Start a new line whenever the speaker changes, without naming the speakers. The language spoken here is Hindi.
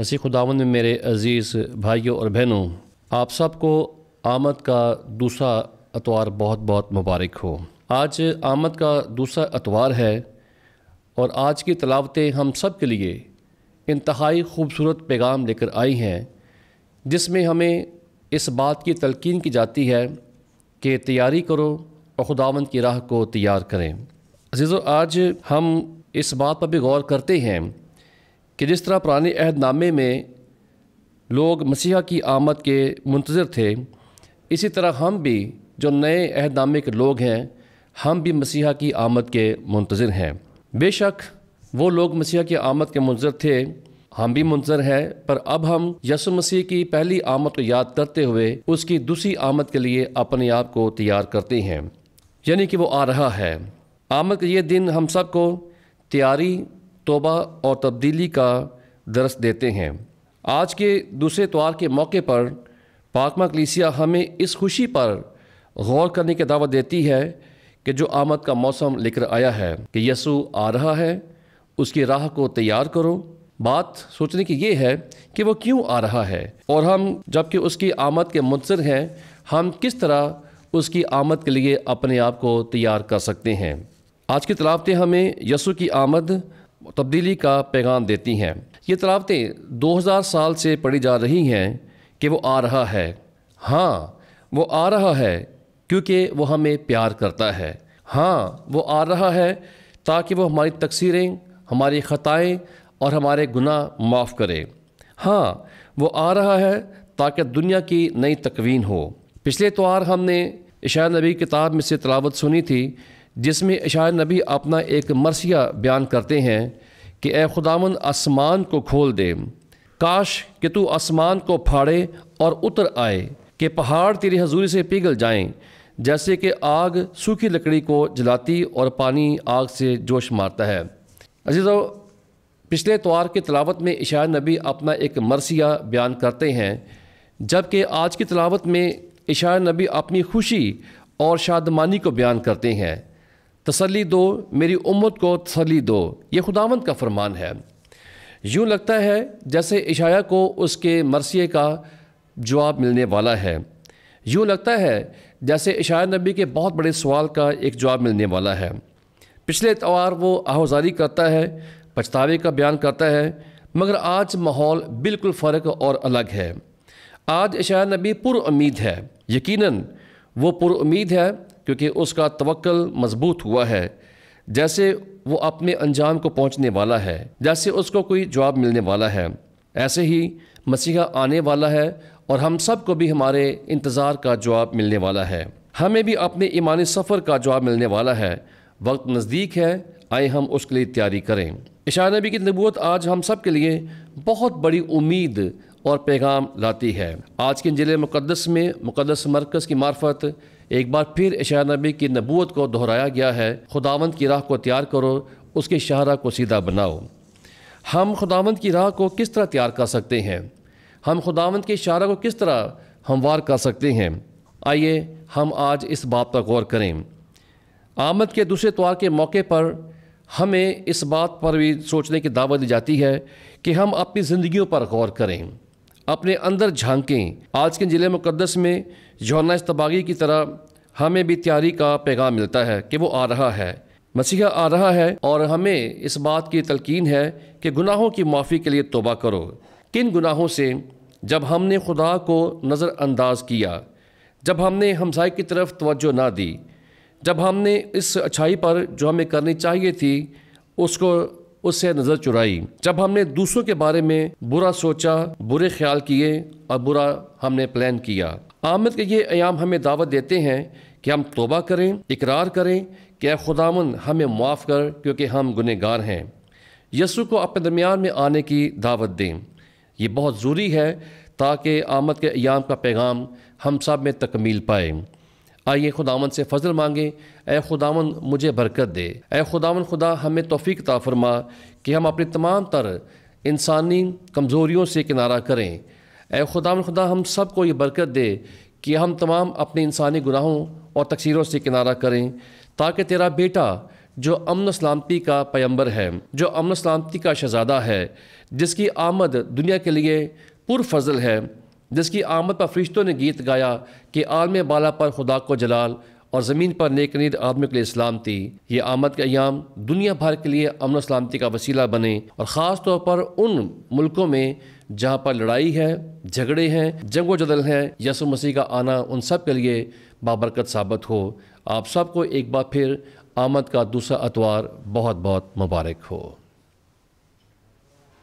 मसीह खुदावन में मेरे अज़ीज़ भाइयों और बहनों आप सबको आमद का दूसरा अतवार बहुत बहुत मुबारक हो आज आमद का दूसरा अतवार है और आज की तलावतें हम सब के लिए इंतहाई खूबसूरत पैगाम लेकर आई हैं जिसमें हमें इस बात की तलकिन की जाती है कि तैयारी करो और खुदावन की राह को तैयार करें अजीज़ो आज हम इस बात पर भी गौर करते हैं कि जिस तरह पुराने अहदनामे में लोग मसीहा की आमद के मंतज़र थे इसी तरह हम भी जो नए अहदनामे के लोग हैं हम भी मसीहा की आमद के मंतज़र हैं बेशक वो लोग मसीहा की आमद के मंतज़र थे हम भी मंतज़र हैं पर अब हम यसु मसीह की पहली आमद को याद करते हुए उसकी दूसरी आमद के लिए अपने आप को तैयार करते हैं यानी कि वो आ रहा है आमद का ये दिन हम सबको तैयारी तोबा और तब्दीली का दरस देते हैं आज के दूसरे त्यौहार के मौके पर पाकमा कलीसिया हमें इस खुशी पर गौर करने की दावत देती है कि जो आमद का मौसम लेकर आया है कि यसु आ रहा है उसकी राह को तैयार करो बात सोचने की ये है कि वो क्यों आ रहा है और हम जबकि उसकी आमद के मुंसर हैं हम किस तरह उसकी आमद के लिए अपने आप को तैयार कर सकते हैं आज की तलावते हमें यसु की आमद तब्दीली का पैगाम देती हैं ये तलावतें 2000 साल से पढ़ी जा रही हैं कि वो आ रहा है हाँ वो आ रहा है क्योंकि वो हमें प्यार करता है हाँ वो आ रहा है ताकि वो हमारी तकसीरें हमारी ख़ताएँ और हमारे गुनाह माफ़ करें हाँ वो आ रहा है ताकि दुनिया की नई तकवीन हो पिछले तोार हमने इशा नबी किताब में से तलावत सुनी थी जिसमें इशार नबी अपना एक मरसिया बयान करते हैं कि ए खुदावन आसमान को खोल दे काश कि तू आसमान को फाड़े और उतर आए कि पहाड़ तेरी हजूरी से पिघल जाएं जैसे कि आग सूखी लकड़ी को जलाती और पानी आग से जोश मारता है अजीज पिछले तवार की तलावत में इशार नबी अपना एक मरसिया बयान करते हैं जबकि आज की तलावत में इशार नबी अपनी खुशी और शादमानी को बयान करते हैं तसली दो मेरी उम्मत को तसली दो ये खुदावंत का फरमान है यूँ लगता है जैसे इशाया को उसके मरसी का जवाब मिलने वाला है यूँ लगता है जैसे इशाया नबी के बहुत बड़े सवाल का एक जवाब मिलने वाला है पिछले एतवार वो आहोजारी करता है पछतावे का बयान करता है मगर आज माहौल बिल्कुल फ़र्क और अलग है आज इशाया नबी पुर उम्मीद है यकीनन वो पुर उम्मीद है क्योंकि उसका तवक्ल मजबूत हुआ है जैसे वो अपने अंजाम को पहुंचने वाला है जैसे उसको कोई जवाब मिलने वाला है ऐसे ही मसीहा आने वाला है और हम सब को भी हमारे इंतज़ार का जवाब मिलने वाला है हमें भी अपने ईमानी सफ़र का जवाब मिलने वाला है वक्त नज़दीक है आए हम उसके लिए तैयारी करें इशा नबी की नबूत आज हम सब के लिए बहुत बड़ी उम्मीद और पैगाम लाती है आज के जिले मुकदस में मुकदस मरकज़ की मार्फत एक बार फिर इशा नबी की नबूत को दोहराया गया है खुदावंद की राह को तैयार करो उसके शाहरा को सीधा बनाओ हम खुदावंद की राह को किस तरह तैयार कर सकते हैं हम खुदावंद के शाहरा को किस तरह हमवार कर सकते हैं आइए हम आज इस बात पर गौर करें आमद के दूसरे त्यौहार के मौके पर हमें इस बात पर भी सोचने की दावत दी जाती है कि हम अपनी ज़िंदगियों पर गौर करें अपने अंदर झांकें आज के जिले मुकदस में जोना इस्तबागी की तरह हमें भी तैयारी का पैगाम मिलता है कि वो आ रहा है मसीहा आ रहा है और हमें इस बात की तलकिन है कि गुनाहों की माफ़ी के लिए तोबा करो किन गुनाहों से जब हमने खुदा को नज़रअंदाज किया जब हमने हमसाई की तरफ तोज्जो ना दी जब हमने इस अच्छाई पर जो हमें करनी चाहिए थी उसको उससे नज़र चुराई जब हमने दूसरों के बारे में बुरा सोचा बुरे ख्याल किए और बुरा हमने प्लान किया आमद के ये अयाम हमें दावत देते हैं कि हम तोबा करें इकरार करें कि खुदामन हमें मुआफ़ कर क्योंकि हम गुनहगार हैं यसु को अपने दरमियान में आने की दावत दें ये बहुत ज़रूरी है ताकि आमद के अयाम का पैगाम हम सब में तकमील पाए आइए खुदावन से फजल मांगे ए खुदावन मुझे बरकत दे ए खुदावन खुदा हमें तोफ़ी ताफरमा कि हम अपनी तमाम तर इंसानी कमज़ोरियों से किनारा करें ए खुदावन खुदा हम सब को ये बरकत दे कि हम तमाम अपने इंसानी गुनाहों और तकसीरों से किनारा करें ताकि तेरा बेटा जो अमन सलामती का पैम्बर है जो अमन सलामती का शहजादा है जिसकी आमद दुनिया के लिए पुरफजल है जिसकी आमद पर फरिश्तों ने गीत गाया कि आलम बाला पर खुदा को जलाल और ज़मीन पर नेकनीद आदमी के लिए सलामती ये आमद का अयाम दुनिया भर के लिए अमन सलामती का वसीला बने और ख़ास तौर पर उन मुल्कों में जहाँ पर लड़ाई है झगड़े हैं जंगो जदल हैं यसु मसीह का आना उन सब के लिए बाबरकत साबित हो आप सबको एक बार फिर आमद का दूसरा अतवार बहुत बहुत मुबारक हो